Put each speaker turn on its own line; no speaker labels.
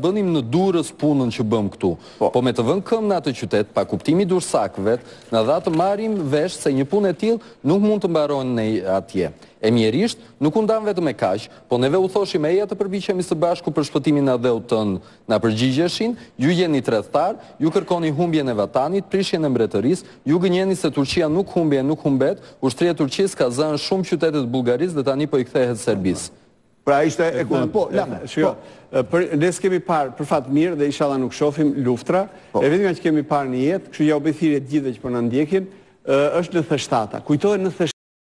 bënim në durës punën që bëm këtu, po, po me të vënë këm në atë qytet, pa kuptimi dursakve, në dha të marim vesh se një punë e tilë nuk mund të mbarojnë në atje. E mjerisht, nuk undan vetë me kash, po neve u thoshim eja të përbiqemi së bashku për shpëtimin në dheu të në në përgjigjeshin, ju jeni të rethtar, ju kërkoni humbje në vatanit, prishje në mbretëris, ju gënjeni se Turqia nuk humbje, nuk humbet, ushtrija Turqis ka zënë shumë qytetet Bulgaris dhe tani po i kthehet Serbis. Pra ishte e kundë, po, lëmë. po. nësë kemi
parë, për fatë mirë, dhe isha nuk shofim luftra, po. e vetë nga që kemi parë një jetë, kështu ja u bethirje gjithë dhe që për po në ndjekin, është në thështata. Kujtojë në thështata.